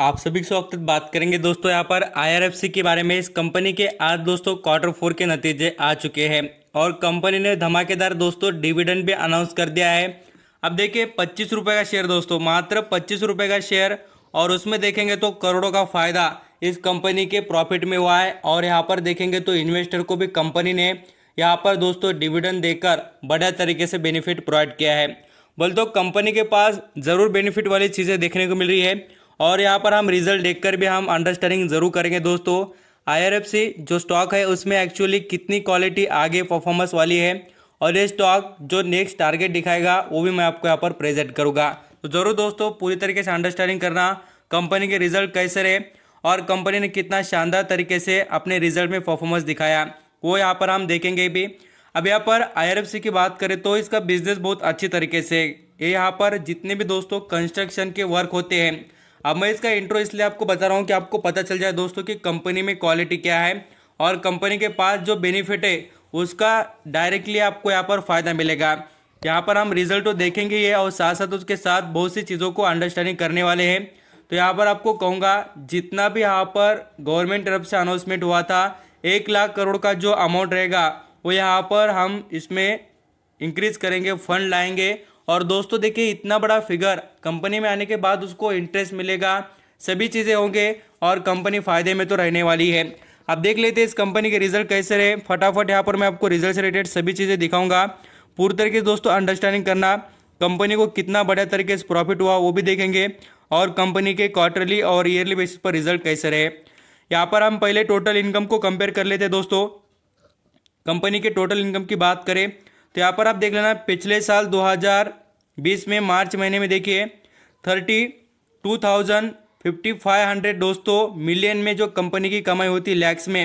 आप सभी से वक्त बात करेंगे दोस्तों यहाँ पर आईआरएफसी के बारे में इस कंपनी के आज दोस्तों क्वार्टर फोर के नतीजे आ चुके हैं और कंपनी ने धमाकेदार दोस्तों डिविडेंड भी अनाउंस कर दिया है अब देखिए पच्चीस रुपये का शेयर दोस्तों मात्र पच्चीस रुपये का शेयर और उसमें देखेंगे तो करोड़ों का फायदा इस कंपनी के प्रॉफिट में हुआ है और यहाँ पर देखेंगे तो इन्वेस्टर को भी कंपनी ने यहाँ पर दोस्तों डिविडेंड देकर बढ़िया तरीके से बेनिफिट प्रोवाइड किया है बोल तो कंपनी के पास ज़रूर बेनिफिट वाली चीज़ें देखने को मिल रही है और यहाँ पर हम रिजल्ट देखकर भी हम अंडरस्टैंडिंग जरूर करेंगे दोस्तों सी जो स्टॉक है उसमें एक्चुअली कितनी क्वालिटी आगे परफॉर्मेंस वाली है और ये स्टॉक जो नेक्स्ट टारगेट दिखाएगा वो भी मैं आपको यहाँ पर प्रेजेंट करूँगा तो ज़रूर दोस्तों पूरी तरीके से अंडरस्टैंडिंग करना कंपनी के रिजल्ट कैसे रहे और कंपनी ने कितना शानदार तरीके से अपने रिजल्ट में परफॉर्मेंस दिखाया वो यहाँ पर हम देखेंगे भी अब यहाँ पर आई की बात करें तो इसका बिजनेस बहुत अच्छी तरीके से ये यहाँ पर जितने भी दोस्तों कंस्ट्रक्शन के वर्क होते हैं अब मैं इसका इंट्रो इसलिए आपको बता रहा हूँ कि आपको पता चल जाए दोस्तों कि कंपनी में क्वालिटी क्या है और कंपनी के पास जो बेनिफिट है उसका डायरेक्टली आपको यहाँ पर फ़ायदा मिलेगा यहाँ पर हम रिजल्ट तो देखेंगे ये और साथ साथ उसके साथ बहुत सी चीज़ों को अंडरस्टैंडिंग करने वाले हैं तो यहाँ पर आपको कहूँगा जितना भी यहाँ पर गवर्नमेंट तरफ से अनाउंसमेंट हुआ था एक लाख करोड़ का जो अमाउंट रहेगा वो यहाँ पर हम इसमें इंक्रीज करेंगे फंड लाएंगे और दोस्तों देखिए इतना बड़ा फिगर कंपनी में आने के बाद उसको इंटरेस्ट मिलेगा सभी चीज़ें होंगे और कंपनी फ़ायदे में तो रहने वाली है आप देख लेते हैं इस कंपनी के रिजल्ट कैसे रहे फटाफट यहाँ पर मैं आपको रिजल्ट से रिलेटेड सभी चीज़ें दिखाऊंगा पूरी तरीके से दोस्तों अंडरस्टैंडिंग करना कंपनी को कितना बढ़िया तरीके से प्रॉफिट हुआ वो भी देखेंगे और कंपनी के क्वार्टरली और ईयरली बेसिस पर रिजल्ट कैसे रहे यहाँ पर हम पहले टोटल इनकम को कंपेयर कर लेते हैं दोस्तों कंपनी के टोटल इनकम की बात करें तो यहाँ पर आप देख लेना पिछले साल 2020 में मार्च महीने में देखिए thirty two thousand fifty five hundred दोस्तों मिलियन में जो कंपनी की कमाई होती है लैक्स में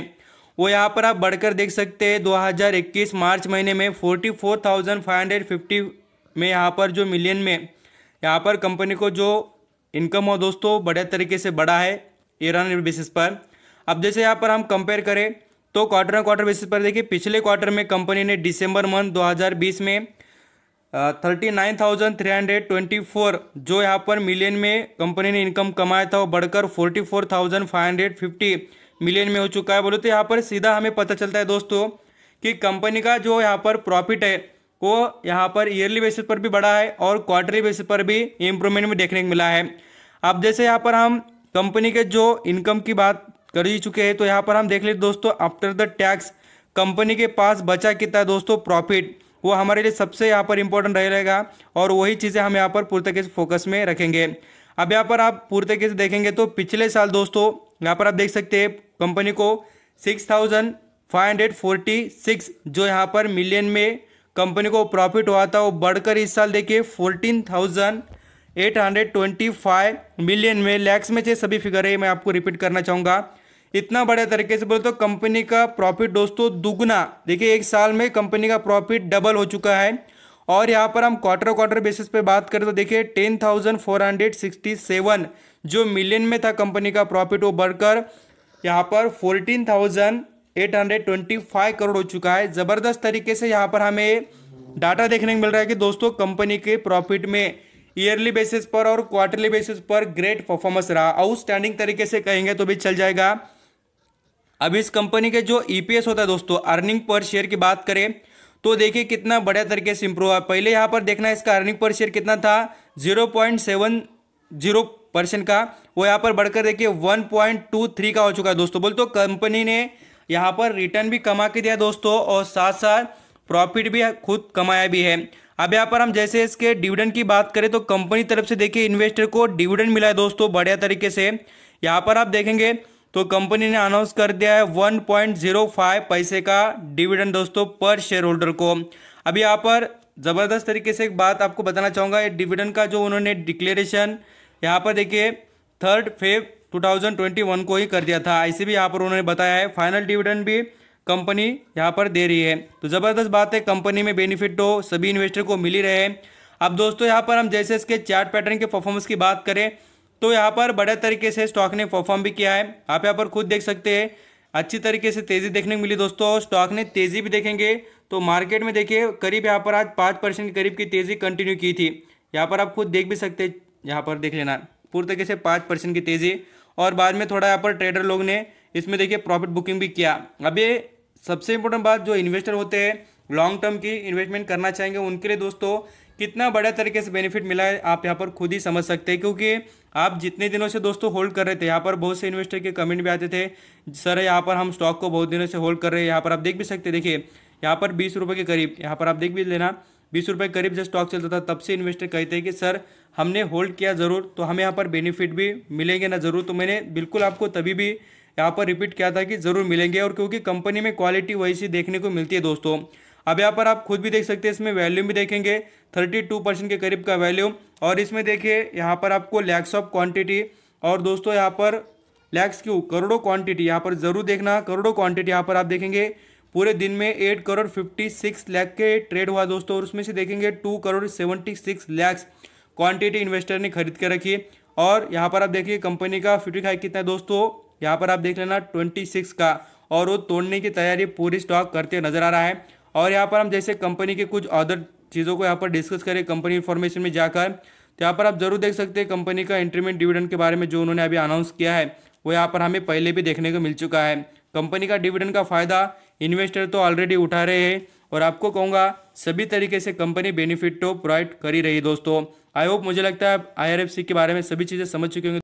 वो यहाँ पर आप बढ़कर देख सकते हैं 2021 मार्च महीने में 44,550 में यहाँ पर जो मिलियन में यहाँ पर कंपनी को जो इनकम हो दोस्तों बढ़िया तरीके से बढ़ा है ईरान बेसिस पर अब जैसे यहाँ पर हम कंपेयर करें तो क्वार्टर क्वार्टर बेसिस पर देखिए पिछले क्वार्टर में कंपनी ने दिसंबर मंथ 2020 में thirty nine thousand three hundred twenty four जो यहाँ पर मिलियन में कंपनी ने इनकम कमाया था वो बढ़कर forty four thousand five hundred fifty million में हो चुका है बोलो तो यहाँ पर सीधा हमें पता चलता है दोस्तों कि कंपनी का जो यहाँ पर प्रॉफिट है वो यहाँ पर ईयरली बेसिस पर भी बढ़ा है और क्वार्टरली बेसिस पर भी इम्प्रूवमेंट में देखने को मिला है अब जैसे यहाँ पर हम कंपनी के जो इनकम की बात कर ही चुके हैं तो यहाँ पर हम देख लेते दोस्तों आफ्टर द टैक्स कंपनी के पास बचा कितना दोस्तों प्रॉफिट वो हमारे लिए सबसे यहाँ पर इंपॉर्टेंट रहेगा और वही चीज़ें हम यहाँ पर पूरी तरीके से फोकस में रखेंगे अब यहाँ पर आप पूरी तरीके से देखेंगे तो पिछले साल दोस्तों यहाँ पर आप देख सकते हैं कंपनी को six thousand five hundred forty six जो यहाँ पर मिलियन में कंपनी को प्रॉफिट हुआ था वो बढ़कर इस साल देखिए fourteen thousand eight hundred twenty five million में लैक्स में से सभी फिगर है मैं आपको रिपीट करना चाहूँगा इतना बड़े तरीके से बोले तो कंपनी का प्रॉफिट दोस्तों दुगना देखिए एक साल में कंपनी का प्रॉफिट डबल हो चुका है और यहाँ पर हम क्वार्टर क्वार्टर बेसिस पे बात करें तो देखिए ten thousand four hundred sixty seven जो मिलियन में था कंपनी का प्रॉफिट वो बढ़कर यहाँ पर fourteen thousand eight hundred twenty five crore हो चुका है ज़बरदस्त तरीके से यहाँ पर हमें डाटा देखने को मिल रहा है कि दोस्तों कंपनी के प्रॉफिट में ईयरली बेसिस पर और क्वार्टरली बेसिस पर ग्रेट परफॉर्मेंस रहा आउटस्टैंडिंग तरीके से कहेंगे तो भी चल जाएगा अब इस कंपनी के जो ईपीएस e होता है दोस्तों अर्निंग पर शेयर की बात करें तो देखिए कितना बढ़िया तरीके से इंप्रूव हुआ पहले यहाँ पर देखना इसका अर्निंग पर शेयर कितना था zero point seven zero percent का वो यहाँ पर बढ़कर देखिए वन पॉइंट टू थ्री का हो चुका है दोस्तों बोल तो कंपनी ने यहाँ पर रिटर्न भी कमा के दिया दोस्तों और साथ साथ प्रॉफिट भी खुद कमाया भी है अब यहाँ पर हम जैसे इसके डिविडेंड की बात करें तो कंपनी तरफ से देखिए इन्वेस्टर को डिविडेंड मिला है दोस्तों बढ़िया तरीके से यहाँ पर आप देखेंगे तो कंपनी ने अनाउंस कर दिया है 1.05 पैसे का डिविडेंड दोस्तों पर शेयर होल्डर को अभी यहाँ पर ज़बरदस्त तरीके से एक बात आपको बताना चाहूँगा ये डिविडेंड का जो उन्होंने डिक्लेरेशन यहाँ पर देखिए थर्ड फेब 2021 को ही कर दिया था ऐसे भी यहाँ पर उन्होंने बताया है फाइनल डिविडेंड भी कंपनी यहाँ पर दे रही है तो ज़बरदस्त बात है कंपनी में बेनिफिट तो सभी इन्वेस्टर को मिल ही रहे हैं अब दोस्तों यहाँ पर हम जैसे इसके चार्ट पैटर्न के परफॉर्मेंस की बात करें तो यहाँ पर बड़े तरीके से स्टॉक ने परफॉर्म भी किया है आप यहाँ पर खुद देख सकते हैं अच्छी तरीके से तेज़ी देखने को मिली दोस्तों स्टॉक ने तेज़ी भी देखेंगे तो मार्केट में देखिए करीब यहाँ पर आज पाँच परसेंट करीब की तेज़ी कंटिन्यू की थी यहाँ पर आप खुद देख भी सकते हैं यहाँ पर देख लेना पूरी तरीके से पाँच परसेंट की तेज़ी और बाद में थोड़ा यहाँ पर ट्रेडर लोग ने इसमें देखिए प्रॉफिट बुकिंग भी किया अभी सबसे इंपॉर्टेंट बात जो इन्वेस्टर होते हैं लॉन्ग टर्म की इन्वेस्टमेंट करना चाहेंगे उनके लिए दोस्तों कितना बड़ा तरीके से बेनिफिट मिला है आप यहाँ पर खुद ही समझ सकते हैं क्योंकि आप जितने दिनों से दोस्तों होल्ड कर रहे थे यहाँ पर बहुत से इन्वेस्टर के कमेंट भी आते थे सर यहाँ पर हम स्टॉक को बहुत दिनों से होल्ड कर रहे हैं यहाँ पर आप देख भी सकते देखिए यहाँ पर बीस रुपये के करीब यहाँ पर आप देख भी लेना बीस रुपये के करीब जब स्टॉक चलता था तब से इन्वेस्टर कहते हैं कि सर हमने होल्ड किया ज़रूर तो हमें यहाँ पर बेनिफिट भी मिलेंगे ना ज़रूर तो मैंने बिल्कुल आपको तभी भी यहाँ पर रिपीट किया था कि ज़रूर मिलेंगे और क्योंकि कंपनी में क्वालिटी वैसी देखने को मिलती है दोस्तों अब यहाँ पर आप खुद भी देख सकते हैं इसमें वैल्यूम भी देखेंगे थर्टी टू परसेंट के करीब का वैल्यूम और इसमें देखिए यहाँ पर आपको लैक्स ऑफ क्वांटिटी और दोस्तों यहाँ पर लैक्स क्यों करोड़ों क्वांटिटी यहाँ पर ज़रूर देखना करोड़ों क्वांटिटी यहाँ पर आप देखेंगे पूरे दिन में eight crore fifty six lakh के ट्रेड हुआ दोस्तों और उसमें से देखेंगे two crore seventy six lakhs quantity investor ने खरीद के रखी और यहाँ पर आप देखिए कंपनी का फिफ्टी फाइव कितना है दोस्तों यहाँ पर आप देख लेना ट्वेंटी सिक्स का और वो तोड़ने की तैयारी पूरी स्टॉक करते नजर आ रहा है और यहाँ पर हम जैसे कंपनी के कुछ अदर चीज़ों को यहाँ पर डिस्कस करें कंपनी इन्फॉर्मेशन में जाकर तो यहाँ पर आप जरूर देख सकते हैं कंपनी का इंट्रीमेंट डिविडेंड के बारे में जो उन्होंने अभी अनाउंस किया है वो यहाँ पर हमें पहले भी देखने को मिल चुका है कंपनी का डिविडेंड का फ़ायदा इन्वेस्टर तो ऑलरेडी उठा रहे हैं और आपको कहूँगा सभी तरीके से कंपनी बेनिफिट तो प्रोवाइड कर ही रही है दोस्तों आई होप मुझे लगता है आई के बारे में सभी चीज़ें समझ चुके होंगे